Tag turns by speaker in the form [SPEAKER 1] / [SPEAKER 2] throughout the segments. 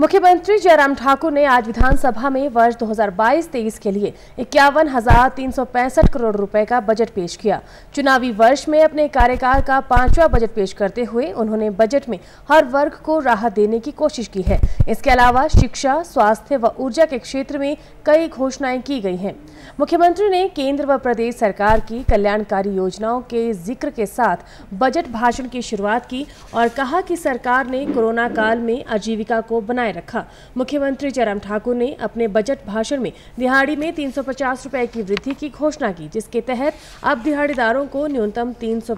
[SPEAKER 1] मुख्यमंत्री जयराम ठाकुर ने आज विधानसभा में वर्ष 2022-23 के लिए इक्यावन करोड़ रुपए का बजट पेश किया चुनावी वर्ष में अपने कार्यकाल का पांचवा बजट पेश करते हुए उन्होंने बजट में हर वर्ग को राहत देने की कोशिश की है इसके अलावा शिक्षा स्वास्थ्य व ऊर्जा के क्षेत्र में कई घोषणाएं की गई हैं मुख्यमंत्री ने केंद्र व प्रदेश सरकार की कल्याणकारी योजनाओं के जिक्र के साथ बजट भाषण की शुरुआत की और कहा की सरकार ने कोरोना काल में आजीविका को बनाया बनाए रखा मुख्यमंत्री जयराम ठाकुर ने अपने बजट भाषण में दिहाड़ी में तीन सौ की वृद्धि की घोषणा की जिसके तहत अब दिहाड़ीदारों को न्यूनतम तीन सौ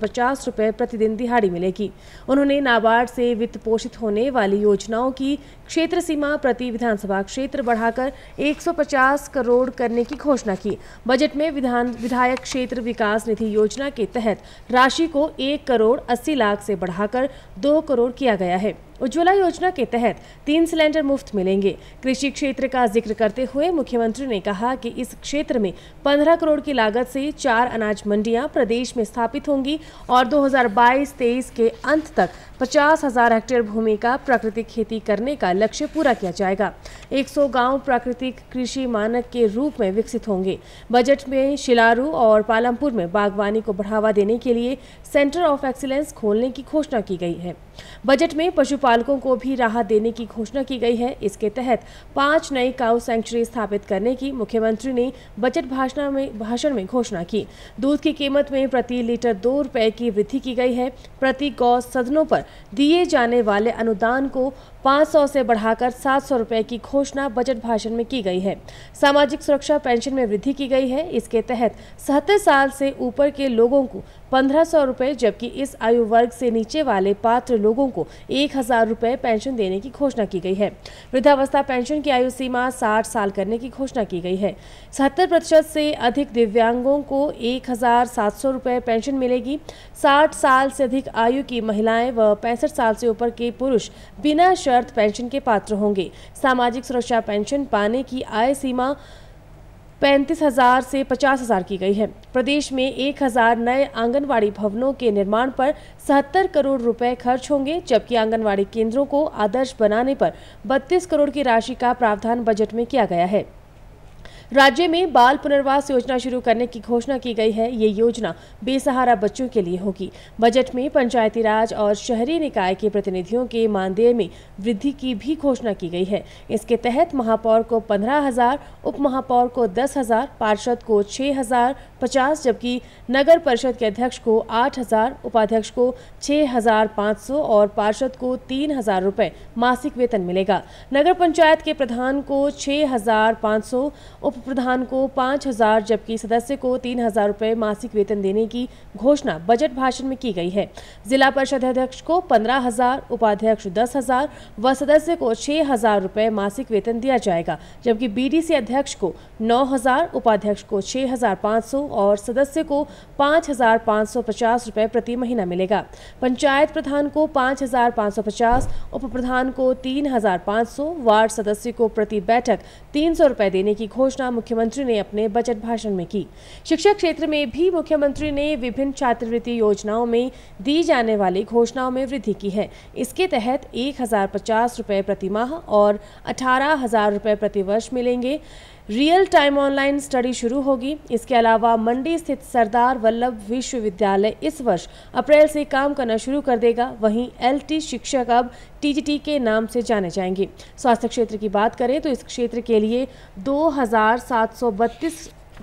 [SPEAKER 1] प्रतिदिन दिहाड़ी मिलेगी उन्होंने नाबार्ड से वित्त पोषित होने वाली योजनाओं की क्षेत्र सीमा प्रति विधानसभा क्षेत्र बढ़ाकर 150 करोड़ करने की घोषणा की बजट में विधान विधायक क्षेत्र विकास निधि योजना के तहत राशि को एक करोड़ अस्सी लाख से बढ़ाकर दो करोड़ किया गया है उज्ज्वला योजना के तहत तीन सिलेंडर मुफ्त मिलेंगे कृषि क्षेत्र का जिक्र करते हुए मुख्यमंत्री ने कहा कि इस क्षेत्र में 15 करोड़ की लागत से चार अनाज मंडियां प्रदेश में स्थापित होंगी और 2022-23 के अंत तक पचास हजार हेक्टेयर भूमि का प्राकृतिक खेती करने का लक्ष्य पूरा किया जाएगा 100 गांव प्राकृतिक कृषि मानक के रूप में विकसित होंगे बजट में शिलारू और पालमपुर में बागवानी को बढ़ावा देने के लिए सेंटर ऑफ एक्सीलेंस खोलने की घोषणा की गई है बजट में पशुपालन पालकों को भी राहत देने की घोषणा की गई है इसके तहत पांच नई काउ सेंचुरी स्थापित करने की मुख्यमंत्री ने बजट भाषण में भाषण में घोषणा की दूध की कीमत में प्रति लीटर दो रुपए की वृद्धि की गई है प्रति गौ सदनों पर दिए जाने वाले अनुदान को 500 से बढ़ाकर 700 रुपए की घोषणा बजट भाषण में की गई है सामाजिक सुरक्षा पेंशन में वृद्धि की गई है इसके तहत सहत्तर साल से ऊपर के लोगों को पंद्रह सौ रुपये जबकि इस आयु वर्ग से नीचे वाले पात्र लोगों को एक हजार रुपये पेंशन देने की घोषणा की गई है वृद्धावस्था पेंशन की आयु सीमा साठ साल करने की घोषणा की गई है सत्तर प्रतिशत से अधिक दिव्यांगों को एक हजार सात सौ रुपये पेंशन मिलेगी साठ साल से अधिक आयु की महिलाएं व पैंसठ साल से ऊपर के पुरुष बिना शर्त पेंशन के पात्र होंगे सामाजिक सुरक्षा पेंशन पाने की आय सीमा पैंतीस हजार से पचास हजार की गई है प्रदेश में एक हजार नए आंगनवाड़ी भवनों के निर्माण पर सहत्तर करोड़ रुपए खर्च होंगे जबकि आंगनवाड़ी केंद्रों को आदर्श बनाने पर बत्तीस करोड़ की राशि का प्रावधान बजट में किया गया है राज्य में बाल पुनर्वास योजना शुरू करने की घोषणा की गई है ये योजना बेसहारा बच्चों के लिए होगी बजट में पंचायती राज और शहरी निकाय के प्रतिनिधियों के मानदेय में वृद्धि की भी घोषणा की गई है इसके तहत महापौर को पंद्रह हजार उप महापौर को दस हजार पार्षद को छह हजार पचास जबकि नगर परिषद के अध्यक्ष को आठ हजार उपाध्यक्ष को छह हजार पाँच सौ और पार्षद को तीन हजार रुपये मासिक वेतन मिलेगा नगर पंचायत के प्रधान को छह हजार पाँच सौ उप उप प्रधान को पाँच हजार जबकि सदस्य को तीन हजार रुपये मासिक वेतन देने की घोषणा बजट भाषण में की गई है जिला परिषद अध्यक्ष को पंद्रह हजार उपाध्यक्ष दस हजार व सदस्य को छह हजार रुपये मासिक वेतन दिया जाएगा जबकि बीडीसी अध्यक्ष को नौ हजार उपाध्यक्ष को छह हजार पाँच सौ और सदस्य को पाँच हजार पाँच सौ पचास रुपये प्रति महीना मिलेगा पंचायत प्रधान को पाँच हजार पाँच सौ पचास उप प्रधान को तीन हजार पाँच सौ वार्ड सदस्य को प्रति बैठक तीन सौ रुपये देने की घोषणा घोषणा मुख्यमंत्री ने अपने बजट भाषण में की शिक्षा क्षेत्र में भी मुख्यमंत्री ने विभिन्न छात्रवृत्ति योजनाओं में दी जाने वाली घोषणाओं में वृद्धि की है इसके तहत एक हजार पचास रुपये प्रतिमाह और अठारह हजार रुपये प्रतिवर्ष मिलेंगे रियल टाइम ऑनलाइन स्टडी शुरू होगी इसके अलावा मंडी स्थित सरदार वल्लभ विश्वविद्यालय इस वर्ष अप्रैल से काम करना शुरू कर देगा वहीं एलटी शिक्षक अब टीजीटी के नाम से जाने जाएंगे स्वास्थ्य क्षेत्र की बात करें तो इस क्षेत्र के लिए दो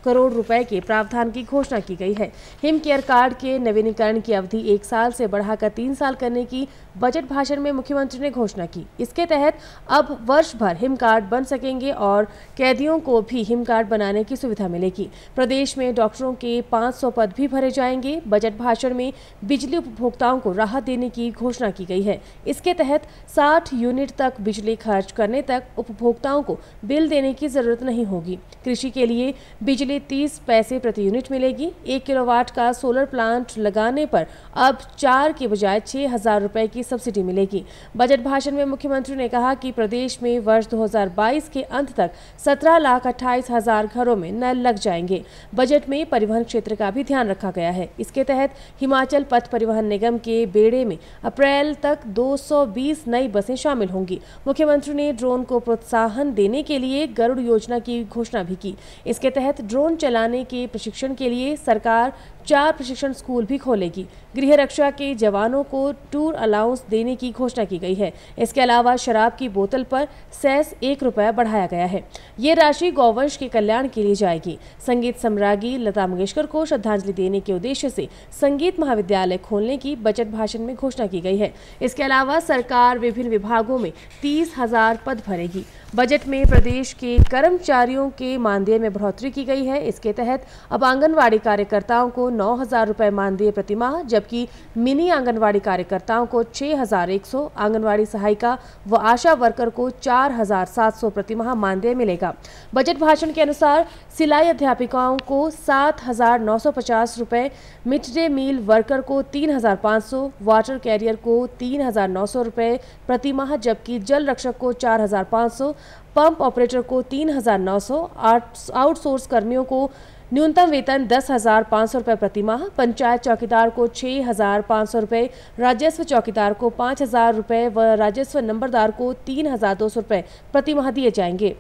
[SPEAKER 1] करोड़ रुपए के प्रावधान की घोषणा की गई है हिम केयर कार्ड के नवीनीकरण की अवधि एक साल से बढ़ाकर तीन साल करने की बजट भाषण में मुख्यमंत्री ने घोषणा की इसके तहत अब वर्ष भर हिम कार्ड बन सकेंगे और कैदियों को भी हिम कार्ड बनाने की सुविधा मिलेगी प्रदेश में डॉक्टरों के 500 पद भी भरे जाएंगे बजट भाषण में बिजली उपभोक्ताओं को राहत देने की घोषणा की गई है इसके तहत साठ यूनिट तक बिजली खर्च करने तक उपभोक्ताओं को बिल देने की जरूरत नहीं होगी कृषि के लिए बिजली तीस पैसे प्रति यूनिट मिलेगी एक किलोवाट का सोलर प्लांट लगाने पर अब चार के बजाय छह हजार रुपए की सब्सिडी मिलेगी बजट भाषण में मुख्यमंत्री ने कहा कि प्रदेश में वर्ष 2022 के अंत तक सत्रह लाख अट्ठाईस हजार घरों में नल लग जाएंगे बजट में परिवहन क्षेत्र का भी ध्यान रखा गया है इसके तहत हिमाचल पथ परिवहन निगम के बेड़े में अप्रैल तक 220 नई बसें शामिल होंगी मुख्यमंत्री ने ड्रोन को प्रोत्साहन देने के लिए गरुड़ योजना की घोषणा भी की इसके तहत ड्रोन चलाने के प्रशिक्षण के लिए सरकार चार प्रशिक्षण स्कूल भी खोलेगी गृह रक्षा के जवानों को टूर अलाउंस देने की घोषणा की गई है इसके अलावा शराब की बोतल पर सैस एक रुपया बढ़ाया गया है ये राशि गौवंश के कल्याण के लिए जाएगी संगीत सम्रागी लता मंगेशकर को श्रद्धांजलि देने के उद्देश्य से संगीत महाविद्यालय खोलने की बजट भाषण में घोषणा की गई है इसके अलावा सरकार विभिन्न विभागों में तीस हजार पद भरेगी बजट में प्रदेश के कर्मचारियों के मानदेय में बढ़ोतरी की गई है इसके तहत अब आंगनवाड़ी कार्यकर्ताओं को नौ हजार रुपये मानदेय प्रतिमाह जबकि मिनी आंगनवाड़ी कार्यकर्ताओं को छः हजार एक सौ आंगनवाड़ी सहायिका व आशा वर्कर को चार हजार सात सौ प्रतिमाह मानदेय मिलेगा बजट भाषण के अनुसार सिलाई अध्यापिकाओं को सात हजार नौ सौ पचास रुपये मिड डे मील वर्कर को तीन हजार पाँच सौ वाटर कैरियर को तीन हजार नौ सौ रुपये प्रतिमाह जबकि जल रक्षक को चार हजार पाँच सौ पंप ऑपरेटर को तीन हजार नौ सौ आउटसोर्स कर्मियों को न्यूनतम वेतन दस हजार पाँच सौ रुपये प्रतिमाह पंचायत चौकीदार को छः हजार पाँच सौ रुपये राजस्व चौकीदार को पाँच हजार रुपये व राजस्व नंबरदार को तीन हजार दो सौ रुपये प्रतिमाह दिए जाएंगे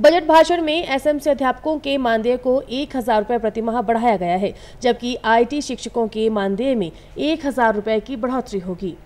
[SPEAKER 1] बजट भाषण में एसएमसी अध्यापकों के मानदेय को एक हजार रुपये प्रतिमाह बढ़ाया गया है जबकि आईटी शिक्षकों के मानदेय में एक हजार रुपये की बढ़ोतरी होगी